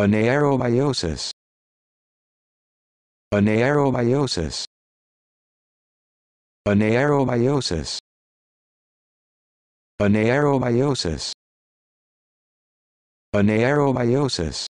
Anaerobiosis. Anaerobiosis. Anaerobiosis. Anaerobiosis. Anaerobiosis.